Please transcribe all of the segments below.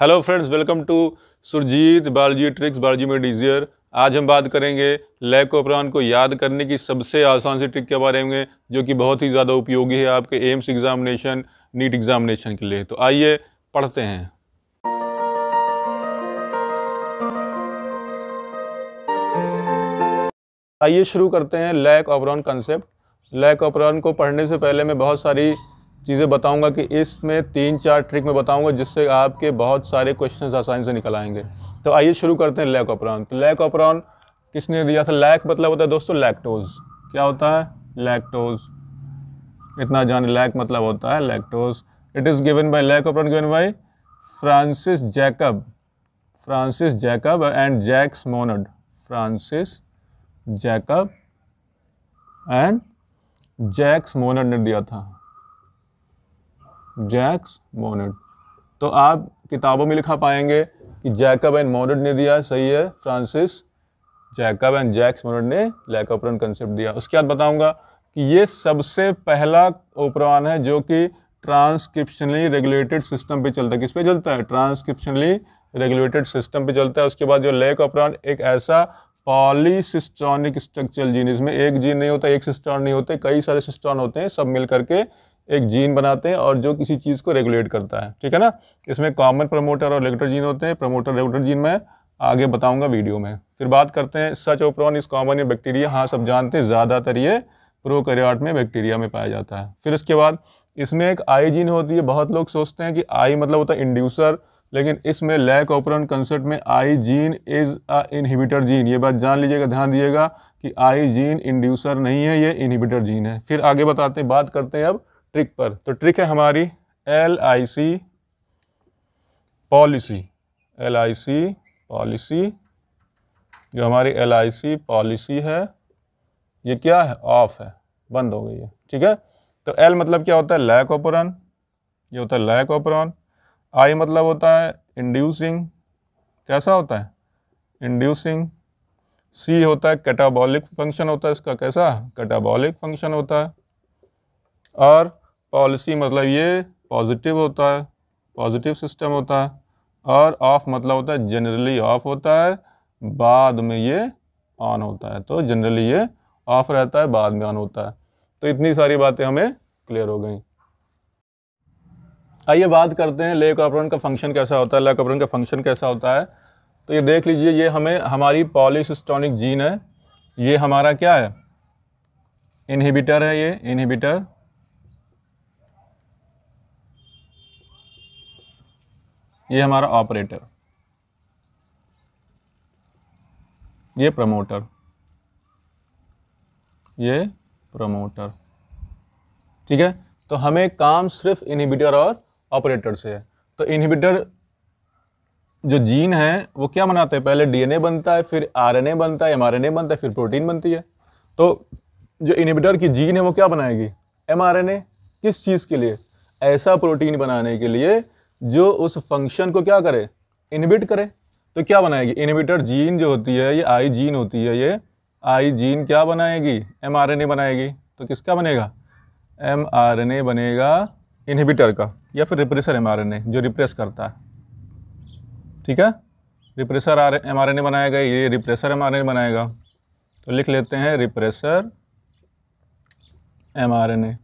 hello friends welcome to Surjit Balji tricks Balji में डिजियर आज हम बात करेंगे लैकोप्रान को याद करने की सबसे आसान सी ट्रिक के बारे में जो कि बहुत ही ज़्यादा उपयोगी है आपके एम्स एग्ज़ामिनेशन नीट एग्ज़ामिनेशन के लिए तो आइए पढ़ते हैं आइए शुरू करते हैं lac operon concept lac operon को पढ़ने से पहले मैं बहुत सारी चीज़ें बताऊंगा कि इसमें तीन चार ट्रिक में बताऊंगा जिससे आपके बहुत सारे क्वेश्चंस आसानी से निकल आएंगे तो आइए शुरू करते हैं लैक ऑपरॉन तो लैक ऑपरॉन किसने दिया था लैक मतलब होता है दोस्तों लैक्टोज क्या होता है लैक्टोज इतना जान लैक मतलब होता है lactose it is given by lac operon given by Francis Jacob Francis Jacob and Jacques Monod Francis Jacob and Jacques Monod ने दिया था जैक्स मोनड तो आप किताबों में लिखा पाएंगे कि जैकब एंड मोनट ने दिया सही है Francis Jacob and Jacques Monod ने लैकअप्रन कंसेप्ट दिया उसके बाद बताऊंगा कि ये सबसे पहला ओपरान है जो कि ट्रांसक्रिप्शनली रेगुलेटेड सिस्टम पे चलता है किस पे चलता है ट्रांसक्रिप्शनली रेगुलेटेड सिस्टम पे चलता है उसके बाद जो लेक ऑपरान एक ऐसा पॉलीसिस्ट्रॉनिक स्ट्रक्चर जीन इसमें एक जीन नहीं होता एक सिस्ट्रॉन नहीं होते कई सारे सिस्ट्रॉन होते हैं सब मिल करके एक जीन बनाते हैं और जो किसी चीज़ को रेगुलेट करता है ठीक है ना इसमें कॉमन प्रमोटर और रेगुलेटर जीन होते हैं प्रमोटर रेगुलेटर जीन में आगे बताऊंगा वीडियो में फिर बात करते हैं सच ओप्रॉन इस कॉमन बैक्टीरिया हाँ सब जानते हैं ज़्यादातर ये प्रोकैरियोट में बैक्टीरिया में पाया जाता है फिर उसके बाद इसमें एक आई जीन होती है बहुत लोग सोचते हैं कि आई मतलब होता है इंड्यूसर लेकिन इसमें लैक ऑपरन कंसेप्ट में I gene is a inhibitor gene ये बात जान लीजिएगा ध्यान दीजिएगा कि आई जीन इंड्यूसर नहीं है ये इनहिबिटर जीन है फिर आगे बताते हैं बात करते हैं अब ट्रिक पर तो ट्रिक है हमारी L I C policy L I C policy जो हमारी एल आई सी पॉलिसी है ये क्या है ऑफ है बंद हो गई है ठीक है तो एल मतलब क्या होता है लैक ऑपरन ये होता है लैक ऑपरन आई मतलब होता है इंड्यूसिंग कैसा होता है इंड्यूसिंग सी होता है कैटाबॉलिक फंक्शन होता है इसका कैसा कैटाबॉलिक फंक्शन होता है और पॉलिसी मतलब ये पॉजिटिव होता है पॉजिटिव सिस्टम होता है और ऑफ मतलब होता है जनरली ऑफ होता है बाद में ये ऑन होता है तो जनरली ये ऑफ रहता है बाद में ऑन होता है तो इतनी सारी बातें हमें क्लियर हो गई आइए बात करते हैं लेक ऑपरन का फंक्शन कैसा होता है लेक ऑपरन का फंक्शन कैसा होता है तो ये देख लीजिए ये हमें हमारी पॉलीसिस्टोनिक जीन है ये हमारा क्या है इनहिबिटर है ये इनहिबिटर ये हमारा ऑपरेटर ये प्रमोटर ये प्रमोटर ठीक है तो हमें काम सिर्फ इनहिबिटर और ऑपरेटर से है तो इनहिबिटर जो जीन है वो क्या बनाते हैं पहले डीएनए बनता है फिर आरएनए बनता है एमआरएनए बनता है फिर प्रोटीन बनती है तो जो इनहिबिटर की जीन है वो क्या बनाएगी एमआरएनए किस चीज़ के लिए ऐसा प्रोटीन बनाने के लिए जो उस फंक्शन को क्या करे इनहिबिट करे तो क्या बनाएगी इनहिबिटर जीन जो होती है ये आई जीन होती है ये आई जीन क्या बनाएगी एम आर एन ए बनाएगी तो किसका बनेगा एम आर एन ए बनेगा इनहिबिटर का या फिर repressor M R N A जो रिप्रेस करता है ठीक है repressor R M R N A बनाएगा ये repressor M R N A बनाएगा तो लिख लेते हैं repressor M R N A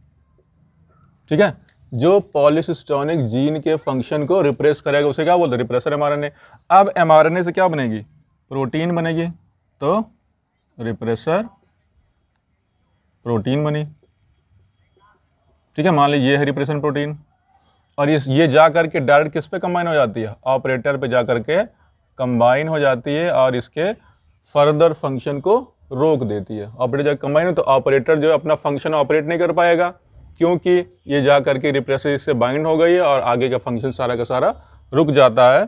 ठीक है जो पॉलिसिस्टोनिक जीन के फंक्शन को रिप्रेस करेगा उसे क्या बोलते हैं रिप्रेसर एमआरएनए अब एमआरएनए से क्या बनेगी प्रोटीन बनेगी तो रिप्रेसर प्रोटीन बनी ठीक है मान लीजिए ये है रिप्रेशन प्रोटीन और ये ये जा करके डायरेक्ट किस पे कंबाइन हो जाती है ऑपरेटर पे जा करके कंबाइन हो जाती है और इसके फर्दर फंक्शन को रोक देती है ऑपरेटर जब कंबाइन हो तो ऑपरेटर जो है अपना फंक्शन ऑपरेट नहीं कर पाएगा क्योंकि ये जा करके रिप्रेसर इससे बाइंड हो गई है और आगे का फंक्शन सारा का सारा रुक जाता है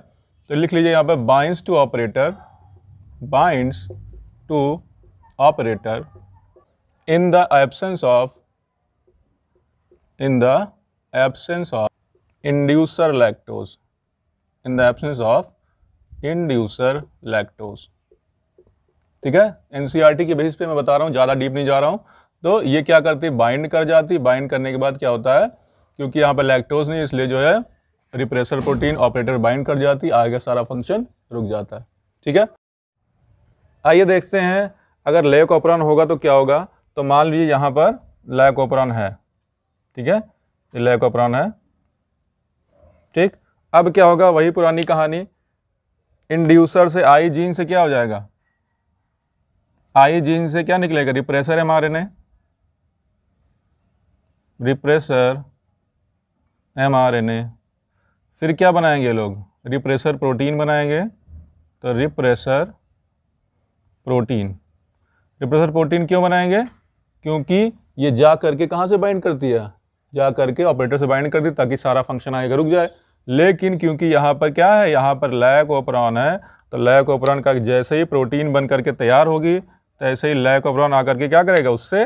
तो लिख लीजिए यहाँ पर binds to operator binds to operator in the absence of in the absence of inducer lactose in the absence of inducer lactose ठीक है एनसीईआरटी e के बेसिस पे मैं बता रहा हूँ ज़्यादा डीप नहीं जा रहा हूँ तो ये क्या करती है बाइंड कर जाती बाइंड करने के बाद क्या होता है क्योंकि यहाँ पर लैक्टोज नहीं इसलिए जो है रिप्रेसर प्रोटीन ऑपरेटर बाइंड कर जाती आगे सारा फंक्शन रुक जाता है ठीक है आइए देखते हैं अगर लेक ऑपरान होगा तो क्या होगा तो मान लीजिए यहाँ पर लैक ऑपरान है ठीक है ये लैक ऑपरन है ठीक अब क्या होगा वही पुरानी कहानी इंड्यूसर से आई जीन से क्या हो जाएगा आई जीन से क्या निकलेगा रिप्रेसर एम आर ने रिप्रेसर एमआरएनए फिर क्या बनाएंगे लोग रिप्रेसर प्रोटीन बनाएंगे तो रिप्रेसर प्रोटीन रिप्रेसर प्रोटीन क्यों बनाएंगे क्योंकि ये जा करके कहाँ से बाइंड करती है जा करके ऑपरेटर से बाइंड करती ताकि सारा फंक्शन आगे रुक जाए लेकिन क्योंकि यहाँ पर क्या है यहाँ पर लैक ओपरॉन है तो लैक ओपरॉन का जैसे ही प्रोटीन बन करके तैयार होगी तैसे ही लैक ओपरॉन आकर के क्या करेगा उससे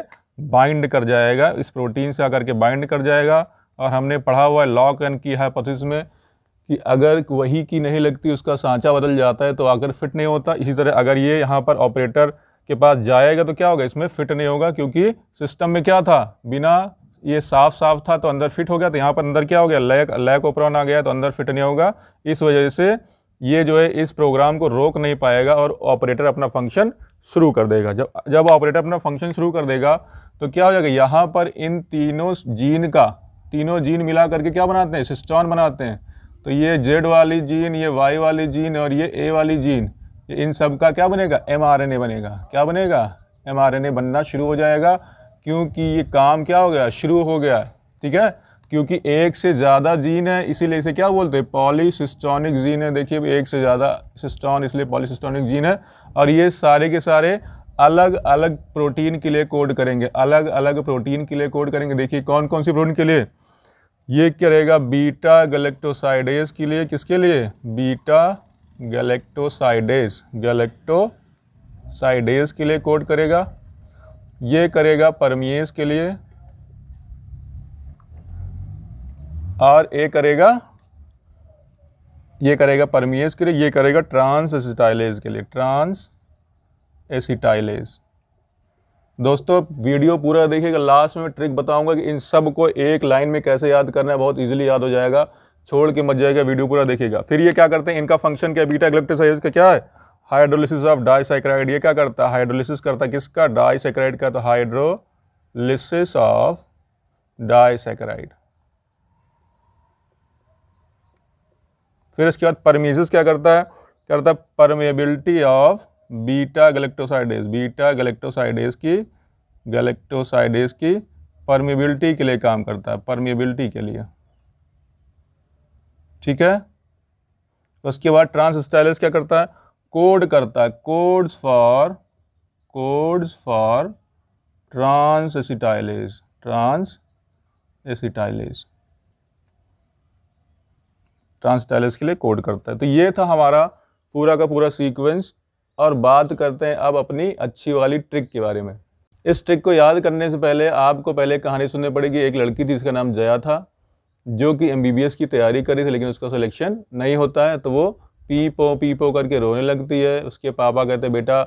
बाइंड कर जाएगा इस प्रोटीन से आकर के बाइंड कर जाएगा और हमने पढ़ा हुआ है लॉक एंड की हाइपोथेसिस में कि अगर वही की नहीं लगती उसका सांचा बदल जाता है तो आकर फिट नहीं होता इसी तरह अगर ये यहाँ पर ऑपरेटर के पास जाएगा तो क्या होगा इसमें फिट नहीं होगा क्योंकि सिस्टम में क्या था बिना ये साफ साफ था तो अंदर फिट हो गया तो यहाँ पर अंदर क्या हो गया लैक लैक ओपरॉन आ गया तो अंदर फिट नहीं होगा इस वजह से ये जो है इस प्रोग्राम को रोक नहीं पाएगा और ऑपरेटर अपना फंक्शन शुरू कर देगा जब जब ऑपरेटर अपना फंक्शन शुरू कर देगा तो क्या हो जाएगा यहाँ पर इन तीनों जीन का तीनों जीन मिला करके क्या बनाते हैं सिस्टॉन बनाते हैं तो ये जेड वाली जीन ये वाई वाली जीन और ये ए वाली जीन इन सब का क्या बनेगा एम बनेगा क्या बनेगा एम बनना शुरू हो जाएगा क्योंकि ये काम क्या हो गया शुरू हो गया ठीक है क्योंकि एक से ज़्यादा जीन है इसीलिए इसे क्या बोलते हैं पॉलीसिस्टॉनिक जीन है देखिए एक से ज़्यादा सिस्टॉन इसलिए पॉलीसिस्टॉनिक जीन है और ये सारे के सारे अलग अलग प्रोटीन के लिए कोड करेंगे अलग अलग प्रोटीन के लिए कोड करेंगे देखिए कौन कौन सी प्रोटीन के लिए ये करेगा बीटा गलेक्टोसाइडेज के लिए किसके लिए बीटा गलेक्टोसाइडेज गलेक्टोसाइडेज के लिए कोड करेगा ये करेगा परमियस के लिए और ए करेगा ये करेगा परमियस के लिए ये करेगा ट्रांस एसिटाइलेज के लिए ट्रांस एसिटाइलेज दोस्तों वीडियो पूरा देखिएगा लास्ट में ट्रिक बताऊंगा कि इन सब को एक लाइन में कैसे याद करना है बहुत इजीली याद हो जाएगा छोड़ के मत जाएगा वीडियो पूरा देखिएगा फिर ये क्या करते हैं इनका फंक्शन क्या बीटा ग्लेक्टोसाइज का क्या है हाइड्रोलिसिस ऑफ डाइसाइक्राइड ये क्या करता है हाइड्रोलिसिस करता है किसका डाइसाइक्राइड का तो हाइड्रोलिसिस ऑफ डाइसाइक्राइड फिर इसके बाद परमीजिस क्या करता है करता है permeability of beta galactosidase beta galactosidase की गलेक्टोसाइडेज की परमेबिलिटी के लिए काम करता है परमेबिलिटी के लिए ठीक है उसके बाद ट्रांस स्टाइलिस क्या करता है कोड करता है codes for codes for transacetylase transacetylase transacetylase के लिए कोड करता है तो ये था हमारा पूरा का पूरा सीक्वेंस और बात करते हैं अब अपनी अच्छी वाली ट्रिक के बारे में इस ट्रिक को याद करने से पहले आपको पहले कहानी सुननी पड़ेगी एक लड़की थी जिसका नाम जया था जो कि एम की तैयारी करी थी लेकिन उसका सिलेक्शन नहीं होता है तो वो पी पो पी पो करके रोने लगती है उसके पापा कहते हैं बेटा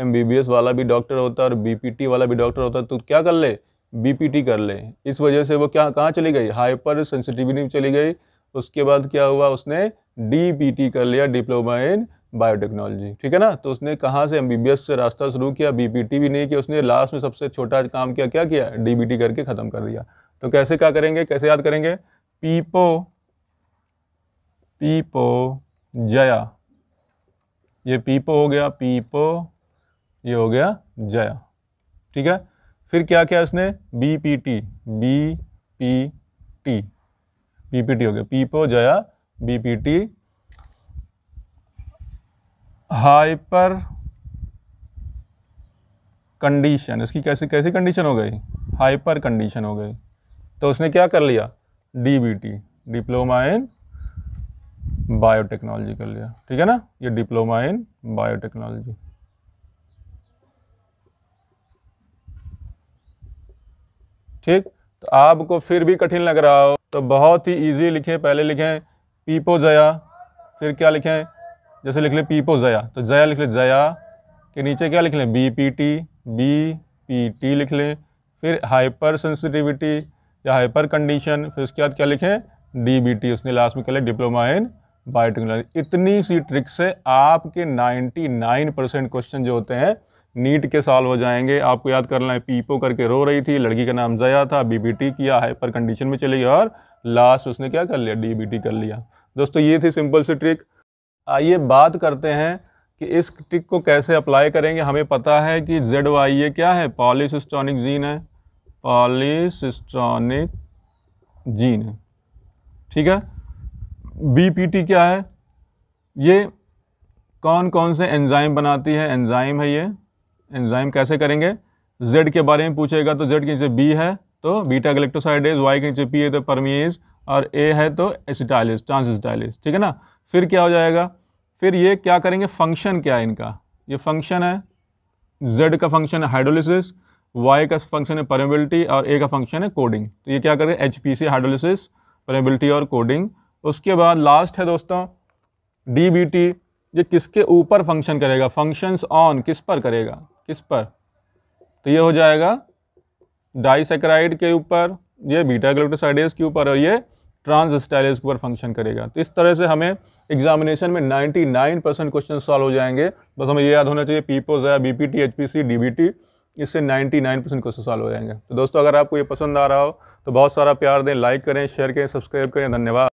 एम वाला भी डॉक्टर होता है और बी वाला भी डॉक्टर होता है तो क्या कर ले बी कर ले इस वजह से वो क्या कहाँ चली गई हाइपर सेंसिटिविटी में चली गई उसके बाद क्या हुआ उसने डी कर लिया डिप्लोमा इन बायोटेक्नोलॉजी ठीक है ना तो उसने कहाँ से एम से रास्ता शुरू किया बी भी नहीं किया उसने लास्ट में सबसे छोटा काम किया क्या किया डी करके ख़त्म कर दिया तो कैसे क्या करेंगे कैसे याद करेंगे पीपो पीपो जया ये पीपो हो गया पीपो ये हो गया जया ठीक है फिर क्या किया इसने B P T B P T BPT हो गया पीपो जया बीपीटी हाइपर कंडीशन इसकी कैसी कैसी कंडीशन हो गई हाइपर कंडीशन हो गई तो उसने क्या कर लिया डीबीटी डिप्लोमा इन बायोटेक्नोलॉजी कर लिया ठीक है ना ये डिप्लोमा इन बायोटेक्नोलॉजी ठीक तो आपको फिर भी कठिन लग रहा हो तो बहुत ही ईजी लिखें पहले लिखें पीपो जया फिर क्या लिखें जैसे लिख लें पीपो जया तो जया लिख लें जया के नीचे क्या लिख लें B P T B P T लिख लें फिर हाइपर सेंसिटिविटी या हाइपर कंडीशन फिर उसके बाद क्या लिखें डी बी टी उसने लास्ट में कह लिया डिप्लोमा इन बायोटेक्नोलॉजी इतनी सी ट्रिक से आपके 99 परसेंट क्वेश्चन जो होते हैं नीट के साल हो जाएंगे आपको याद करना है पीपो करके रो रही थी लड़की का नाम जया था बीबीटी किया हाइपर कंडीशन में चली गई और लास्ट उसने क्या कर लिया डीबीटी कर लिया दोस्तों ये थी सिंपल सी ट्रिक आइए बात करते हैं कि इस ट्रिक को कैसे अप्लाई करेंगे हमें पता है कि जेड वाई ये क्या है पॉलीसिस्टॉनिक जीन है पॉलीसिस्टॉनिक जीन है ठीक है बीपीटी क्या है ये कौन कौन से एंजाइम बनाती है एंजाइम है ये एंजाइम कैसे करेंगे जेड के बारे में पूछेगा तो जेड के नीचे बी है तो बीटा गलेक्टोसाइडेज वाई के नीचे पी है तो परमीज और ए है तो एसिटाइलिस ट्रांसिटाइलिस ठीक है ना फिर क्या हो जाएगा फिर ये क्या करेंगे फंक्शन क्या है इनका ये फंक्शन है जेड का फंक्शन है हाइड्रोलिसिस वाई का फंक्शन है परमेबिलिटी और ए का फंक्शन है कोडिंग तो ये क्या करेंगे H P C hydrolysis permeability और कोडिंग उसके बाद लास्ट है दोस्तों डी बी टी ये किसके ऊपर फंक्शन करेगा फंक्शंस ऑन किस पर करेगा किस पर तो ये हो जाएगा डाइसेक्राइड के ऊपर ये बीटा ग्लूकोसाइडेज के ऊपर और ये ट्रांसस्टाइलेज के ऊपर फंक्शन करेगा तो इस तरह से हमें एग्जामिनेशन में 99 परसेंट क्वेश्चन सॉल्व हो जाएंगे बस हमें ये याद होना चाहिए पीपोज है B P T H P C D B T इससे 99 परसेंट क्वेश्चन सॉल्व हो जाएंगे तो दोस्तों अगर आपको ये पसंद आ रहा हो तो बहुत सारा प्यार दें लाइक करें शेयर करें सब्सक्राइब करें धन्यवाद